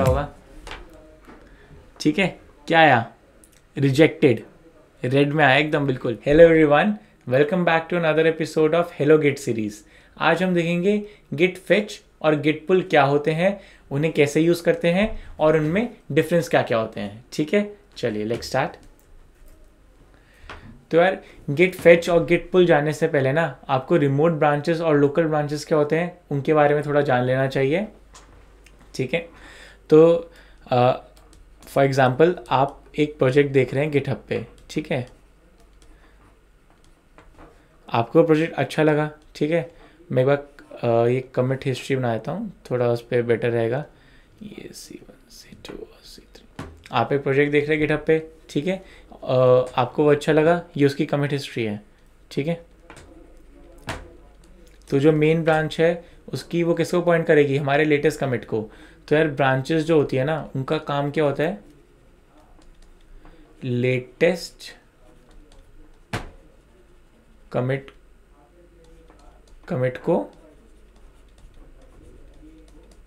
क्या होगा ठीक है क्या आया रिजेक्टेड रेड में आया एकदम बिल्कुल hello everyone welcome back to another episode of hello git series आज हम देखेंगे गिट फिच और गिट पुल क्या होते हैं उन्हें कैसे यूज करते हैं और उनमें डिफरेंस क्या क्या होते हैं ठीक है चलिए लेट स्टार्ट तो यार गिट फेच और गिट पुल जाने से पहले ना आपको रिमोट ब्रांचेस और लोकल ब्रांचेस क्या होते हैं उनके बारे में थोड़ा जान लेना चाहिए ठीक है तो फॉर एग्ज़ाम्पल आप एक प्रोजेक्ट देख रहे हैं गिटहब पे ठीक है आपको प्रोजेक्ट अच्छा लगा ठीक है मैं एक बार ये कमिट हिस्ट्री बना देता हूँ थोड़ा उस पर बेटर रहेगा ये सी वन सी टू और सी थ्री आप एक प्रोजेक्ट देख रहे हैं गिटहब पे ठीक है आपको वो अच्छा लगा ये उसकी कमिट हिस्ट्री है ठीक है तो जो मेन ब्रांच है उसकी वो किसको पॉइंट करेगी हमारे लेटेस्ट कमिट को तो यार ब्रांचेस जो होती है ना उनका काम क्या होता है लेटेस्ट कमिट कमिट को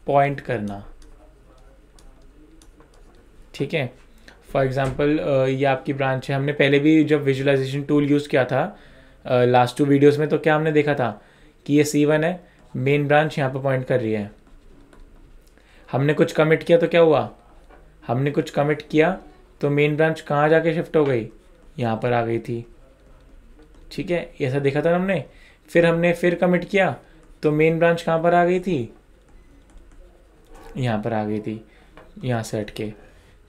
पॉइंट करना ठीक है फॉर एग्ज़ाम्पल ये आपकी ब्रांच है हमने पहले भी जब विजुलाइजेशन टूल यूज़ किया था लास्ट टू वीडियोस में तो क्या हमने देखा था कि ये सी वन है मेन ब्रांच यहाँ पर पॉइंट कर रही है हमने कुछ कमिट किया तो क्या हुआ हमने कुछ कमिट किया तो मेन ब्रांच कहाँ जाके शिफ्ट हो गई यहाँ पर आ गई थी ठीक है ऐसा देखा था हमने फिर हमने फिर कमिट किया तो मेन ब्रांच कहाँ पर आ गई थी यहाँ पर आ गई थी यहाँ से हट के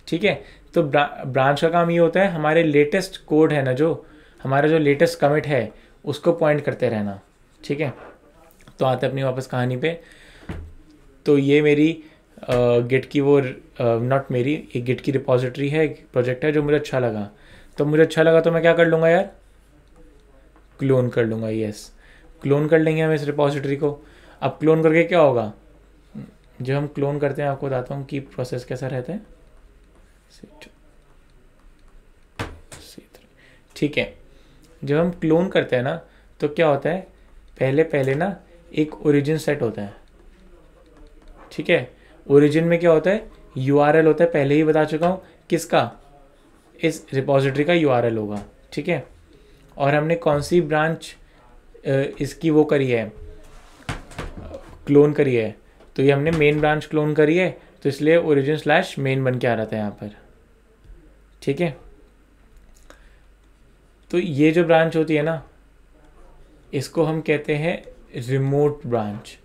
ठीक है तो ब्रा, ब्रांच का काम ये होता है हमारे लेटेस्ट कोड है ना जो हमारा जो लेटेस्ट कमिट है उसको पॉइंट करते रहना ठीक है तो आते अपनी वापस कहानी पे तो ये मेरी गिट की वो नॉट मेरी एक गिट की रिपोजिटरी है एक प्रोजेक्ट है जो मुझे अच्छा लगा तो मुझे अच्छा लगा तो मैं क्या कर लूँगा यार क्लोन कर लूँगा यस क्लोन कर लेंगे हम इस रिपोजिटरी को अब क्लोन करके क्या होगा जो हम क्लोन करते हैं आपको बताता हूँ कि प्रोसेस कैसा रहता है ठीक है जब हम क्लोन करते हैं ना तो क्या होता है पहले पहले ना एक ओरिजिन सेट होता है ठीक है ओरिजिन में क्या होता है यू होता है पहले ही बता चुका हूँ किसका इस रिपोजिटरी का यू होगा ठीक है और हमने कौन सी ब्रांच इसकी वो करी है क्लोन करी है तो ये हमने मेन ब्रांच क्लोन करी है तो इसलिए ओरिजिन स्लैश मेन बन के आ रहा था यहाँ पर ठीक है तो ये जो ब्रांच होती है ना इसको हम कहते हैं रिमोट ब्रांच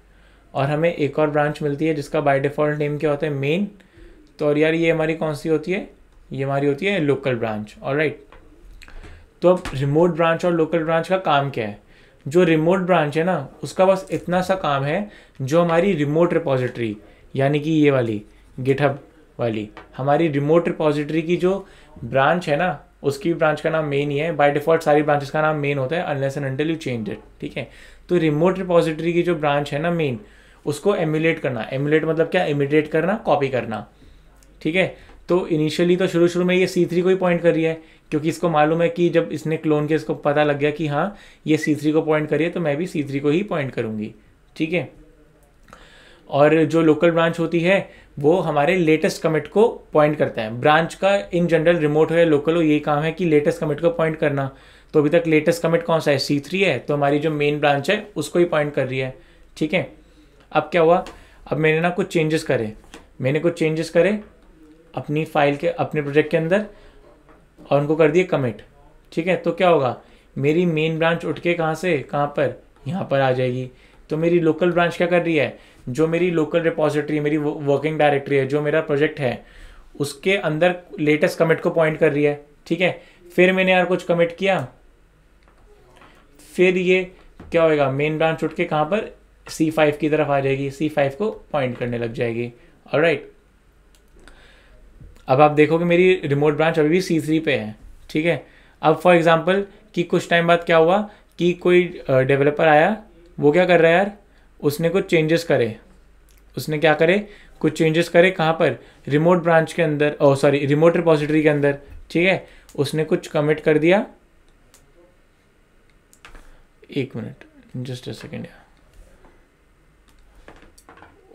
और हमें एक और ब्रांच मिलती है जिसका बाय डिफ़ॉल्ट नेम क्या होता है मेन तो और यार ये हमारी कौन सी होती है ये हमारी होती है लोकल ब्रांच और राइट तो अब रिमोट ब्रांच और लोकल ब्रांच का काम क्या है जो रिमोट ब्रांच है ना उसका बस इतना सा काम है जो हमारी रिमोट रिपोजिटरी यानी कि ये वाली गिटहब वाली हमारी रिमोट रिपोजिटरी की जो ब्रांच है ना उसकी ब्रांच का नाम मेन ही है बाय डिफॉल्ट सारी ब्रांचेस का नाम मेन होता है unless and until you change it ठीक है तो रिमोट रिपोजिटरी की जो ब्रांच है ना मेन उसको एम्यूलेट करना एम्यूलेट मतलब क्या इमिटेट करना कॉपी करना ठीक है तो इनिशियली तो शुरू शुरू में ये सी थ्री को ही पॉइंट कर रही है क्योंकि इसको मालूम है कि जब इसने क्लोन के इसको पता लग गया कि हाँ ये सी थ्री को पॉइंट करिए तो मैं भी सी थ्री को ही पॉइंट करूंगी ठीक है और जो लोकल ब्रांच होती है वो हमारे लेटेस्ट कमिट को पॉइंट करता है ब्रांच का इन जनरल रिमोट हो या लोकल हो यही काम है कि लेटेस्ट कमिट को पॉइंट करना तो अभी तक लेटेस्ट कमिट कौन सा है सी थ्री है तो हमारी जो मेन ब्रांच है उसको ही पॉइंट कर रही है ठीक है अब क्या हुआ अब मैंने ना कुछ चेंजेस करे मैंने कुछ चेंजेस करे अपनी फाइल के अपने प्रोजेक्ट के अंदर और उनको कर दिए कमिट ठीक है तो क्या होगा मेरी मेन ब्रांच उठ के कहाँ से कहाँ पर यहाँ पर आ जाएगी तो मेरी लोकल ब्रांच क्या कर रही है जो मेरी लोकल रिपोजिटरी मेरी वर्किंग डायरेक्टरी है जो मेरा प्रोजेक्ट है उसके अंदर लेटेस्ट कमिट को पॉइंट कर रही है ठीक है फिर मैंने यार कुछ कमिट किया फिर ये क्या होएगा मेन ब्रांच उठ के कहाँ पर सी फाइव की तरफ आ जाएगी सी फाइव को पॉइंट करने लग जाएगी और राइट अब आप देखोगे मेरी रिमोट ब्रांच अभी भी सी थ्री पे है ठीक है अब फॉर एग्जाम्पल कि कुछ टाइम बाद क्या हुआ कि कोई डेवलपर आया वो क्या कर रहा है यार उसने कुछ चेंजेस करे उसने क्या करे कुछ चेंजेस करे कहाँ पर रिमोट ब्रांच के अंदर ओ सॉरी रिमोट रिपोजिटरी के अंदर ठीक है उसने कुछ कमिट कर दिया एक मिनट जस्ट अ सेकेंड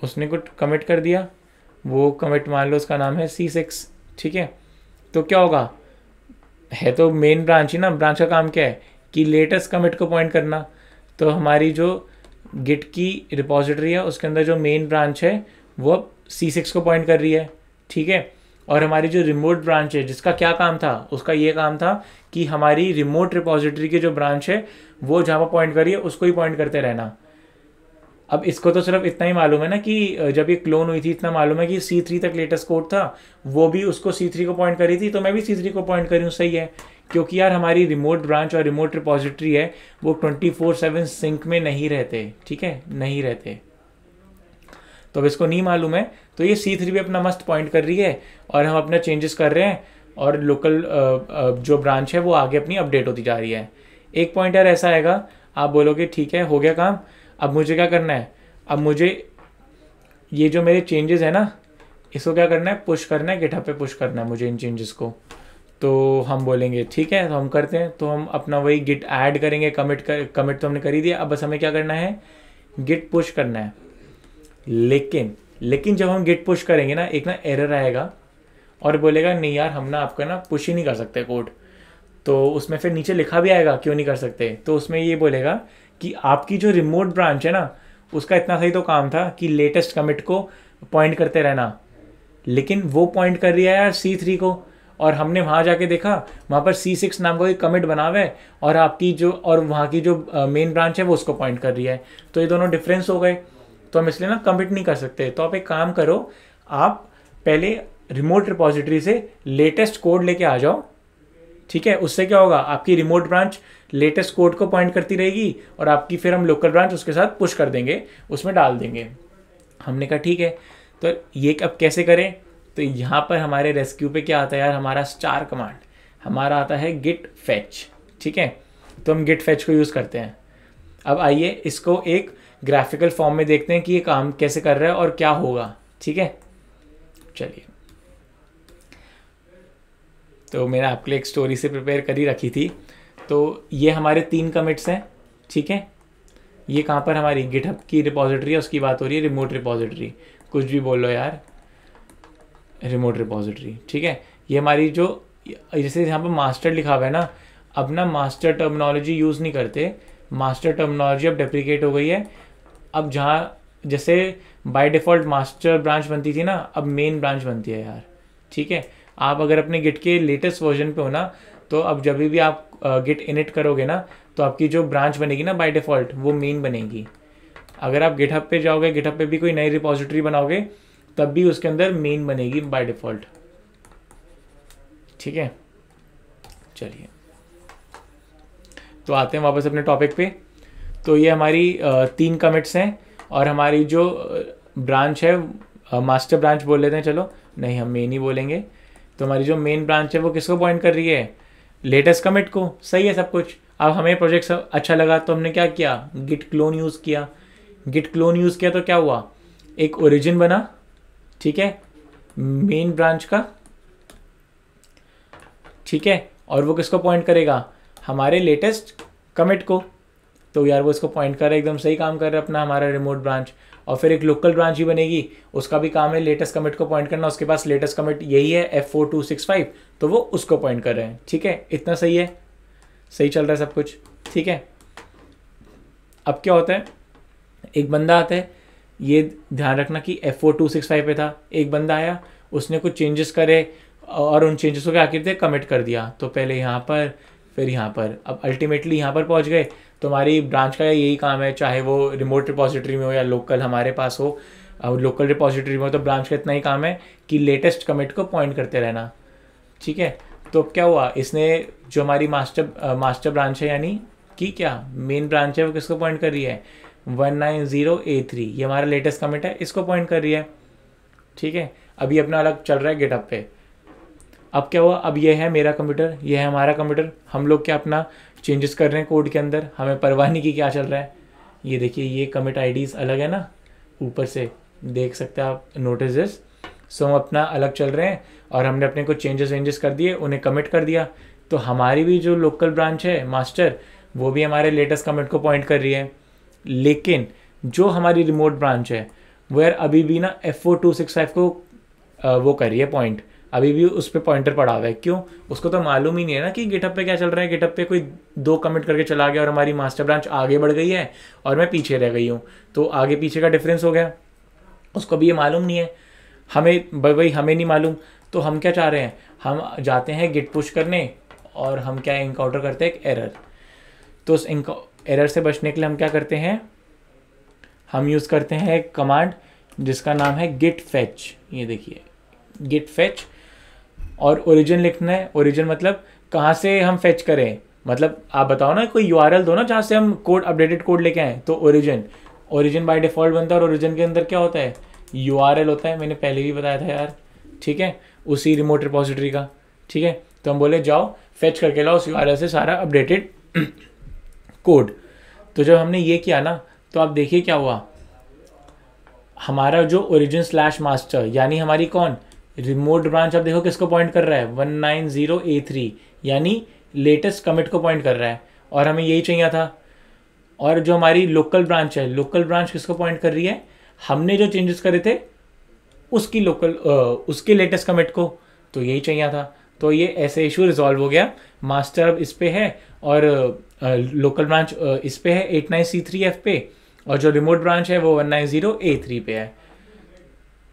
उसने कुछ कमिट कर दिया वो कमिट मान लो उसका नाम है सी सिक्स ठीक है तो क्या होगा है तो मेन ब्रांच ही ना ब्रांच का काम क्या है कि लेटेस्ट कमिट को पॉइंट करना तो हमारी जो गिट की रिपोजिटरी है उसके अंदर जो मेन ब्रांच है वो अब सी सिक्स को पॉइंट कर रही है ठीक है और हमारी जो रिमोट ब्रांच है जिसका क्या काम था उसका ये काम था कि हमारी रिमोट रिपोजिटरी की जो ब्रांच है वो जहाँ पर पॉइंट करिए उसको ही पॉइंट करते रहना अब इसको तो सिर्फ इतना ही मालूम है ना कि जब ये क्लोन हुई थी इतना मालूम है कि सी थ्री तक लेटेस्ट कोड था वो भी उसको सी थ्री को पॉइंट करी थी तो मैं भी सी थ्री को पॉइंट करी हूँ सही है क्योंकि यार हमारी रिमोट ब्रांच और रिमोट रिपोजिटरी है वो ट्वेंटी फोर सेवन सिंक में नहीं रहते ठीक है नहीं रहते तो अब इसको नहीं मालूम है तो ये सी थ्री भी अपना मस्त पॉइंट कर रही है और हम अपना चेंजेस कर रहे हैं और लोकल जो ब्रांच है वो आगे अपनी अपडेट होती जा रही है एक पॉइंट यार ऐसा आएगा आप बोलोगे ठीक है हो गया काम अब मुझे क्या करना है अब मुझे ये जो मेरे चेंजेस है ना इसको क्या करना है पुश करना है गिटहब पे पुश करना है मुझे इन चेंजेस को तो हम बोलेंगे ठीक है तो हम करते हैं तो हम अपना वही गिट ऐड करेंगे कमिट कर कमिट तो हमने कर ही दिया अब बस हमें क्या करना है गिट पुश करना है लेकिन लेकिन जब हम गिट पुश करेंगे ना एक ना एरर आएगा और बोलेगा नहीं यार हम ना आपका ना पुश ही नहीं कर सकते कोड तो उसमें फिर नीचे लिखा भी आएगा क्यों नहीं कर सकते तो उसमें ये बोलेगा कि आपकी जो रिमोट ब्रांच है ना उसका इतना सही तो काम था कि लेटेस्ट कमिट को पॉइंट करते रहना लेकिन वो पॉइंट कर रही है यार सी थ्री को और हमने वहाँ जाके देखा वहाँ पर सी सिक्स नाम का एक कमिट बना हुआ है और आपकी जो और वहाँ की जो मेन ब्रांच है वो उसको पॉइंट कर रही है तो ये दोनों डिफरेंस हो गए तो हम इसलिए ना कमिट नहीं कर सकते तो आप एक काम करो आप पहले रिमोट रिपोजिटरी से लेटेस्ट कोड लेके आ जाओ ठीक है उससे क्या होगा आपकी रिमोट ब्रांच लेटेस्ट कोड को पॉइंट करती रहेगी और आपकी फिर हम लोकल ब्रांच उसके साथ पुश कर देंगे उसमें डाल देंगे हमने कहा ठीक है तो ये अब कैसे करें तो यहाँ पर हमारे रेस्क्यू पे क्या आता है यार हमारा स्टार कमांड हमारा आता है गिट फैच ठीक है तो हम गिट फैच को यूज़ करते हैं अब आइए इसको एक ग्राफिकल फॉर्म में देखते हैं कि ये काम कैसे कर रहा है और क्या होगा ठीक है चलिए तो मैंने आपके लिए एक स्टोरी से प्रिपेयर करी रखी थी तो ये हमारे तीन कमिट्स हैं ठीक है ये कहाँ पर हमारी गिटहब की रिपोजिटरी है उसकी बात हो रही है रिमोट रिपोजिटरी कुछ भी बोलो यार रिमोट रिपोजिटरी ठीक है ये हमारी जो जैसे यहाँ पर मास्टर लिखा हुआ है ना अपना मास्टर टर्मनोलॉजी यूज़ नहीं करते मास्टर टर्मनोलॉजी अब डेप्रिकेट हो गई है अब जहाँ जैसे बाय डिफ़ॉल्ट मास्टर ब्रांच बनती थी ना अब मेन ब्रांच बनती है यार ठीक है आप अगर अपने गिट के लेटेस्ट वर्जन पे हो ना तो अब जब भी आप गिट इनिट करोगे ना तो आपकी जो ब्रांच बनेगी ना बाय डिफ़ॉल्ट वो मेन बनेगी अगर आप गिटहब पे जाओगे गिटहब पे भी कोई नई रिपोजिटरी बनाओगे तब भी उसके अंदर मेन बनेगी बाय डिफॉल्ट ठीक है चलिए तो आते हैं वापस अपने टॉपिक पे तो ये हमारी तीन कमिट्स हैं और हमारी जो ब्रांच है मास्टर ब्रांच बोल लेते हैं चलो नहीं हम मेन ही बोलेंगे तो हमारी जो मेन ब्रांच है वो किसको पॉइंट कर रही है लेटेस्ट कमिट को सही है सब कुछ अब हमें प्रोजेक्ट सब अच्छा लगा तो हमने क्या किया गिट क्लोन यूज़ किया गिट क्लोन यूज़ किया तो क्या हुआ एक ओरिजिन बना ठीक है मेन ब्रांच का ठीक है और वो किसको पॉइंट करेगा हमारे लेटेस्ट कमिट को तो यार वो इसको पॉइंट कर रहा है एकदम सही काम कर रहा है अपना हमारा रिमोट ब्रांच और फिर एक लोकल ब्रांच ही बनेगी उसका भी काम है लेटेस्ट कमिट को पॉइंट करना उसके पास लेटेस्ट कमिट यही है F four two six five तो वो उसको पॉइंट कर रहे हैं ठीक है इतना सही है सही चल रहा है सब कुछ ठीक है अब क्या होता है एक बंदा आता है ये ध्यान रखना कि F four two six five पे था एक बंदा आया उसने कुछ चेंजेस करे और उन चेंजेस को क्या करते कमिट कर दिया तो पहले यहाँ पर फिर यहाँ पर अब अल्टीमेटली यहाँ पर पहुँच गए तुम्हारी ब्रांच का यही काम है चाहे वो रिमोट रिपोजिटरी में हो या लोकल हमारे पास हो और लोकल रिपोजिटरी में हो तो ब्रांच का इतना ही काम है कि लेटेस्ट कमिट को पॉइंट करते रहना ठीक है तो क्या हुआ इसने जो हमारी मास्टर मास्टर ब्रांच है यानी कि क्या मेन ब्रांच है वो किसको पॉइंट कर रही है one nine zero A three ये हमारा लेटेस्ट कमिट है इसको पॉइंट कर रही है ठीक है अभी अपना अलग चल रहा है गेटअप पे अब क्या हुआ अब ये है मेरा कंप्यूटर ये है हमारा कंप्यूटर हम लोग क्या अपना चेंजेस कर रहे हैं कोड के अंदर हमें परवाह नहीं की क्या चल रहा है ये देखिए ये कमिट आईडीज़ अलग है ना ऊपर से देख सकते हैं आप नोटिस सो हम अपना अलग चल रहे हैं और हमने अपने कुछ चेंजेस वेंजेस कर दिए उन्हें कमिट कर दिया तो हमारी भी जो लोकल ब्रांच है मास्टर वो भी हमारे लेटेस्ट कमिट को पॉइंट कर रही है लेकिन जो हमारी रिमोट ब्रांच है वेयर अभी भी ना F O two six five को कर रही है पॉइंट अभी भी उस पर पॉइंटर पड़ा हुआ है क्यों उसको तो मालूम ही नहीं है ना कि गिटअप पे क्या चल रहा है गिटअप पे कोई दो कमिट करके चला गया और हमारी मास्टर ब्रांच आगे बढ़ गई है और मैं पीछे रह गई हूँ तो आगे पीछे का डिफरेंस हो गया उसको भी ये मालूम नहीं है हमें भाई हमें नहीं मालूम तो हम क्या चाह रहे हैं हम जाते हैं गिट पुश करने और हम क्या इंकाउंटर करते हैं एक एरर तो उस एरर से बचने के लिए हम क्या करते हैं हम यूज़ करते हैं एक कमांड जिसका नाम है गिट फैच ये देखिए गिट फैच और ओरिजिन लिखना है ओरिजिन मतलब कहाँ से हम फैच करें मतलब आप बताओ ना कोई यू दो ना जहाँ से हम कोड अपडेटेड कोड लेके आए तो ओरिजिन ओरिजिन बाय डिफ़ॉल्ट बनता है और ओरिजिन के अंदर क्या होता है यू होता है मैंने पहले भी बताया था यार ठीक है उसी रिमोट रिपोजिटरी का ठीक है तो हम बोले जाओ फैच करके लाओ उस यू से सारा अपडेटेड कोड तो जब हमने ये किया ना तो आप देखिए क्या हुआ हमारा जो ओरिजिन स्लैश मास्टर यानी हमारी कौन रिमोट ब्रांच आप देखो किसको पॉइंट कर रहा है one nine zero A three यानी लेटेस्ट कमिट को पॉइंट कर रहा है और हमें यही चाहिए था और जो हमारी लोकल ब्रांच है लोकल ब्रांच किसको पॉइंट कर रही है हमने जो चेंजेस करे थे उसकी लोकल उसके लेटेस्ट कमिट को तो यही चाहिए था तो ये ऐसे इशू रिजॉल्व हो गया मास्टर अब इस पर है और लोकल ब्रांच इस पे है eight nine C three F पे और जो रिमोट ब्रांच है वो one nine zero A three पे है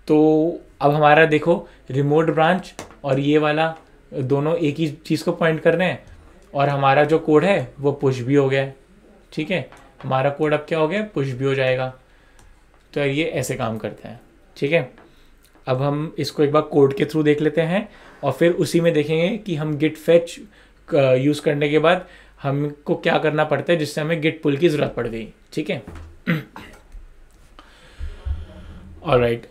तो अब हमारा देखो रिमोट ब्रांच और ये वाला दोनों एक ही चीज़ को पॉइंट कर रहे हैं और हमारा जो कोड है वो पुश भी हो गया है ठीक है हमारा कोड अब क्या हो गया पुश भी हो जाएगा तो ये ऐसे काम करते हैं ठीक है अब हम इसको एक बार कोड के थ्रू देख लेते हैं और फिर उसी में देखेंगे कि हम गिट फेच यूज़ करने के बाद हमको क्या करना पड़ता है जिससे हमें गिट पुल की ज़रूरत पड़ गई ठीक है और राइट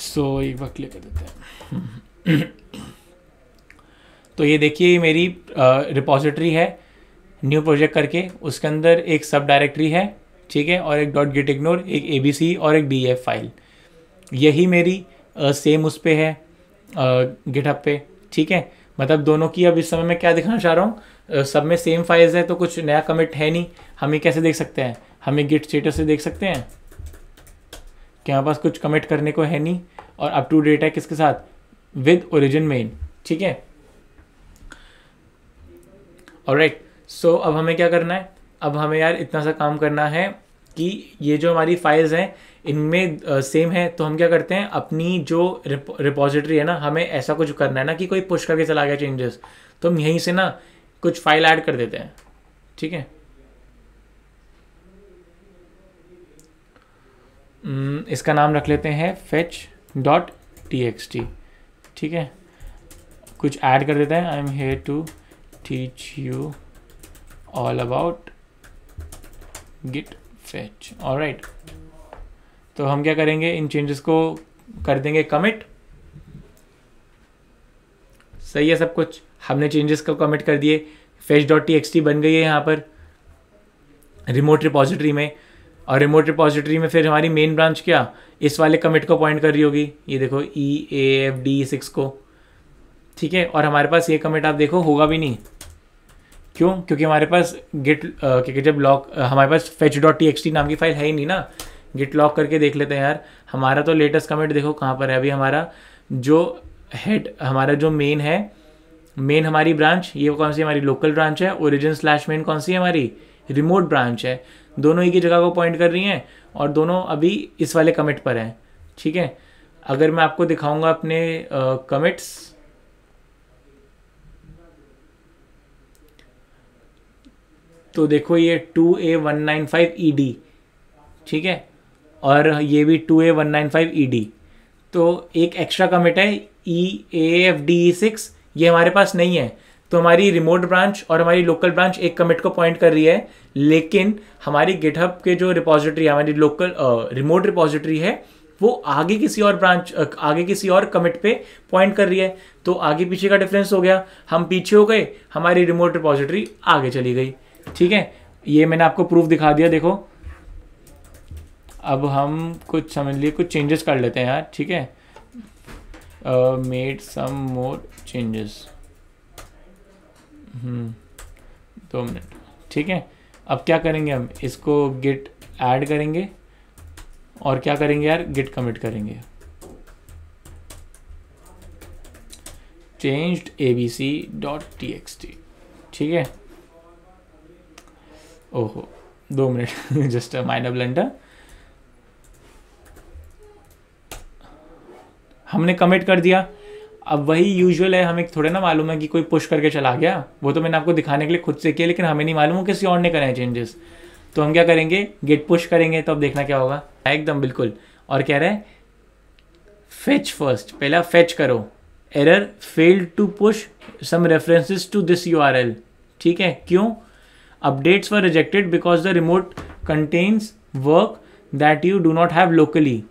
सो एक बार क्लियर कर देते हैं तो ये देखिए मेरी रिपोजिटरी है न्यू प्रोजेक्ट करके उसके अंदर एक सब डायरेक्टरी है ठीक है और एक डॉट गिट इग्नोर एक ए और एक डी फाइल e यही मेरी सेम उस पर है गिटअप पे ठीक है मतलब दोनों की अब इस समय मैं क्या दिखाना चाह रहा हूँ सब में सेम फाइल्स है तो कुछ नया कमिट है नहीं हम कैसे देख सकते हैं हम ये गिट स्टेटस से देख सकते हैं कि हमारे पास कुछ कमिट करने को है नहीं और अप टू डेट है किसके साथ विद ओरिजिन मेन ठीक है और राइट सो अब हमें क्या करना है अब हमें यार इतना सा काम करना है कि ये जो हमारी फाइल्स हैं इनमें सेम है तो हम क्या करते हैं अपनी जो रिपोजिटरी है ना हमें ऐसा कुछ करना है ना कि कोई पुश करके चला गया चेंजेस तो हम यहीं से ना कुछ फाइल ऐड कर देते हैं ठीक है हम्म, इसका नाम रख लेते हैं fetch dot T X T ठीक है कुछ ऐड कर देते हैं I am here to teach you all about git fetch और राइट तो हम क्या करेंगे इन चेंजेस को कर देंगे कमिट सही है सब कुछ हमने चेंजेस को कमिट कर दिए fetch dot T X T बन गई है यहाँ पर रिमोट रिपोजिटरी में और रिमोट रिपोजिटरी में फिर हमारी मेन ब्रांच क्या इस वाले कमिट को पॉइंट कर रही होगी ये देखो E A F D six को ठीक है और हमारे पास ये कमिट आप देखो होगा भी नहीं क्यों क्योंकि हमारे पास गिट क्योंकि जब लॉक हमारे पास fetch dot T X T नाम की फाइल है ही नहीं ना गिट लॉक करके देख लेते हैं यार हमारा तो लेटेस्ट कमेंट देखो कहाँ पर है अभी हमारा जो हेड हमारा जो मेन है मेन हमारी ब्रांच ये कौन सी हमारी लोकल ब्रांच है ओरिजिन स्लैश मेन कौन सी है हमारी रिमोट ब्रांच है दोनों एक ही जगह को पॉइंट कर रही हैं और दोनों अभी इस वाले कमिट पर हैं ठीक है अगर मैं आपको दिखाऊंगा अपने कमिट्स तो देखो ये two A one nine five E D ठीक है और ये भी two A one nine five E D तो एक एक्स्ट्रा कमिट है E A F D E six ये हमारे पास नहीं है तो हमारी रिमोट ब्रांच और हमारी लोकल ब्रांच एक कमिट को पॉइंट कर रही है लेकिन हमारी गिटहब के जो रिपोजिटरी हमारी लोकल रिमोट रिपोजिटरी है वो आगे किसी और ब्रांच आगे किसी और कमिट पे पॉइंट कर रही है तो आगे पीछे का डिफरेंस हो गया हम पीछे हो गए हमारी रिमोट रिपोजिटरी आगे चली गई ठीक है ये मैंने आपको प्रूफ दिखा दिया देखो अब हम कुछ समझ लिए कुछ चेंजेस कर लेते हैं यार ठीक है मेड सम मोर चेंजेस दो मिनट ठीक है अब क्या करेंगे हम इसको गिट ऐड करेंगे और क्या करेंगे यार गिट कमिट करेंगे changed A B C dot T X T ठीक है ओहो दो मिनट जस्ट माइनर ब्लेंडर हमने कमिट कर दिया अब वही यूजुअल है हमें थोड़े ना मालूम है कि कोई पुश करके चला गया वो तो मैंने आपको दिखाने के लिए खुद से किया लेकिन हमें नहीं मालूम है किसी और ने करा है चेंजेस तो हम क्या करेंगे गेट पुश करेंगे तो अब देखना क्या होगा एकदम बिल्कुल और कह रहे हैं फेच फर्स्ट पहला फेच करो error fail to push some references to this U R L ठीक है क्यों updates were rejected because the remote contains work that you do not have locally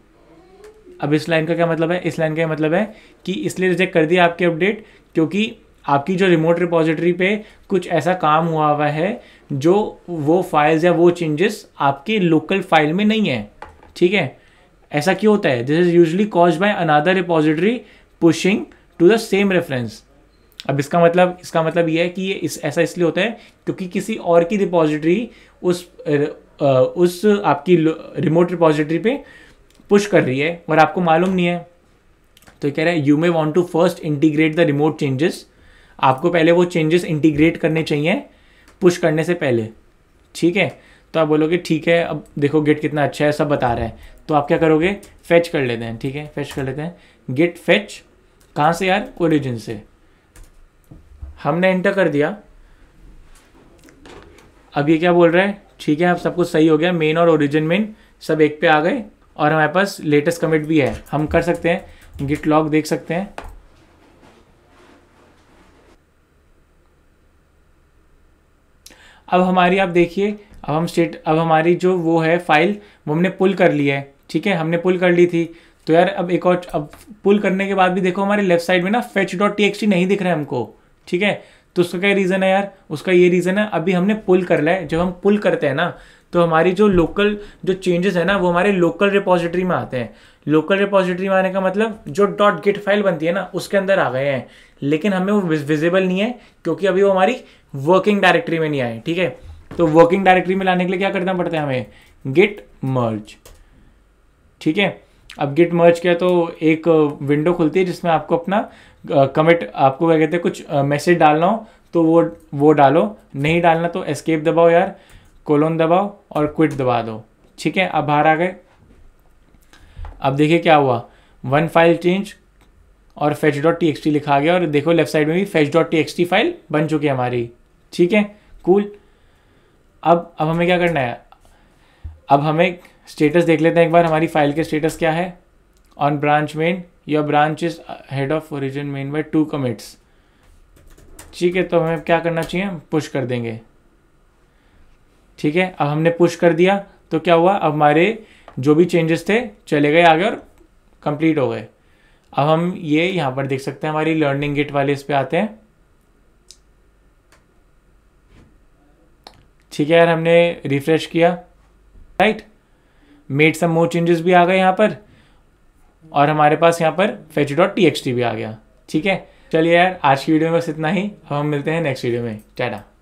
अब इस लाइन का क्या मतलब है इस लाइन का मतलब है कि इसलिए रिजेक्ट कर दिया आपकी अपडेट क्योंकि आपकी जो रिमोट रिपोजिटरी पे कुछ ऐसा काम हुआ हुआ है जो वो फाइल्स या वो चेंजेस आपके लोकल फाइल में नहीं है ठीक है ऐसा क्यों होता है this is usually cause by another repository pushing to the same reference अब इसका मतलब इसका मतलब ये है कि ये इस ऐसा इसलिए होता है क्योंकि किसी और की रिपोजिटरी उस उस आपकी रिमोट रिपोजिटरी पे पुश कर रही है और आपको मालूम नहीं है तो कह रहा है you may want to first integrate the remote changes आपको पहले वो चेंजेस इंटीग्रेट करने चाहिए पुश करने से पहले ठीक है तो आप बोलोगे ठीक है अब देखो गेट कितना अच्छा है सब बता रहा है तो आप क्या करोगे फेच कर लेते हैं ठीक है फेच कर लेते हैं गेट फेच कहाँ से यार ओरिजिन से हमने एंटर कर दिया अब ये क्या बोल रहा है ठीक है आप सब कुछ सही हो गया मेन और ओरिजिन मेन सब एक पे आ गए और हमारे पास लेटेस्ट कमिट भी है हम कर सकते हैं गिट लॉग देख सकते हैं अब हमारी आप देखिए अब हम स्टेट अब हमारी जो वो है फाइल वो हमने पुल कर ली है ठीक है हमने पुल कर ली थी तो यार अब एक और अब पुल करने के बाद भी देखो हमारे लेफ्ट साइड में ना फेच डॉट टी नहीं दिख रहा है हमको ठीक है तो उसका क्या रीज़न है यार उसका ये रीज़न है अभी हमने पुल कर लिया है जब हम पुल करते हैं ना तो हमारी जो लोकल जो चेंजेस है ना वो हमारे लोकल रिपोजिटरी में आते हैं लोकल रिपोजिटरी में आने का मतलब जो डॉट गिट फाइल बनती है ना उसके अंदर आ गए हैं लेकिन हमें वो विजिबल नहीं है क्योंकि अभी वो हमारी वर्किंग डायरेक्टरी में नहीं आए ठीक है तो वर्किंग डायरेक्टरी में लाने के लिए क्या करना पड़ता है हमें गिट मर्ज ठीक है अब गिट मर्ज किया तो एक विंडो खुलती है जिसमें आपको अपना कमिट आपको क्या कहते हैं कुछ मैसेज डालना हो तो वो वो डालो नहीं डालना तो एस्केप दबाओ यार कोलोन दबाओ और क्विट दबा दो ठीक है अब बाहर आ गए अब देखिए क्या हुआ वन फाइल चेंज और fetch dot T X T लिखा गया और देखो लेफ्ट साइड में भी fetch dot T X T file बन चुकी है हमारी ठीक है कूल अब अब हमें क्या करना है अब हमें स्टेटस देख लेते हैं एक बार हमारी फाइल के स्टेटस क्या है on branch main your branch is ahead of origin main by two commits ठीक है तो हमें क्या करना चाहिए पुश कर देंगे ठीक है अब हमने पुश कर दिया तो क्या हुआ अब हमारे जो भी चेंजेस थे चले गए आगे और कंप्लीट हो गए अब हम ये यहाँ पर देख सकते हैं हमारी लर्निंग गेट वाले इस पर आते हैं ठीक है यार हमने रिफ्रेश किया right made some more changes भी आ गए यहाँ पर और हमारे पास यहाँ पर फेच डॉट टी भी आ गया ठीक है चलिए यार आज की वीडियो में बस इतना ही हम मिलते हैं नेक्स्ट वीडियो में टाटा